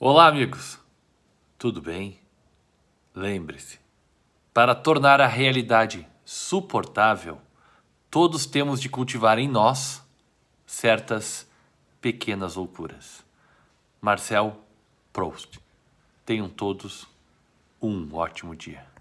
Olá, amigos! Tudo bem? Lembre-se: para tornar a realidade suportável, todos temos de cultivar em nós certas pequenas loucuras. Marcel Proust. Tenham todos um ótimo dia.